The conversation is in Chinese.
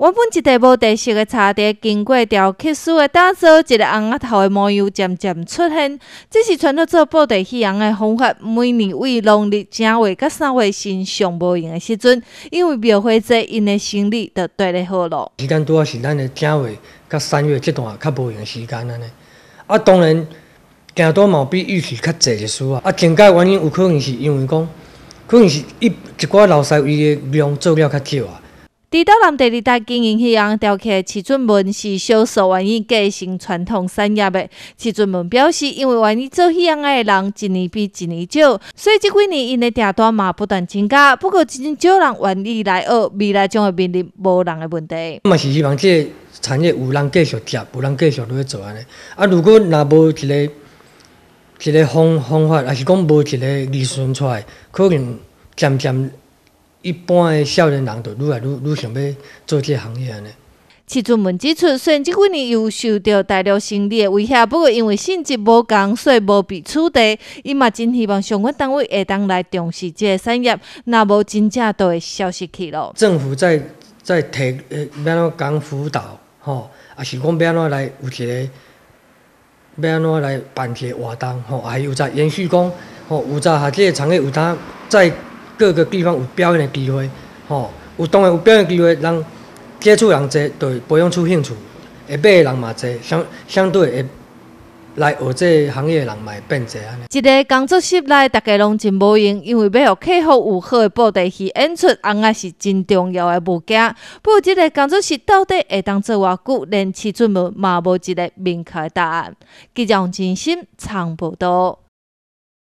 原本一块无特色的茶地，经过调、刻师的打造，一个红额头的模样渐渐出现。这是传统做布袋戏人的方法。每年为农历正月、甲三月是上无用的时阵，因为庙会者因的心理就对你好了。时间主要是咱的正月、甲三月这段较无用时间安尼。啊，当然，行多毛比预期较济的时啊。啊，症结原因有可能是因为讲，可能是一一寡老师傅的量做了较少啊。在到南二的经营西洋雕刻，池俊文是销售愿意继承传统产业的。池俊文表示，因为愿意做西洋的人一年比一年少，所以这几年因的订单嘛不断增加。不过，真少人愿意来学，未来将会面临无人的问题。嘛是希望这产业有人继续吃，有人继续在做安尼。啊，如果若无一个一个方方法，也是讲无一个利润出来，可能渐渐。一般的少年人，就愈来愈愈想要做这行业安尼。池主门指出，虽然即几年有受到大量理的威胁，不过因为性质无共，所以无必取缔。伊嘛真希望相关单位会当来重视即个产业，若无真正都会消失去咯。政府在在提，安怎讲辅导吼，抑是讲安怎来有一个安怎来办个活动吼，还有在延续讲吼，有在下个产业有当在。各个地方有表演的机会，吼，有当然有表演机会，人接触人侪，就培养出兴趣。会买的人嘛侪，相相对会来学这行业的人嘛会变侪安尼。一个工作室内，大家拢真无闲，因为要互客户有好的布袋戏演出，啊是真重要的物件。不过，一个工作室到底会当做偌久，连试准备嘛无一个明确答案。者将真心，长报道。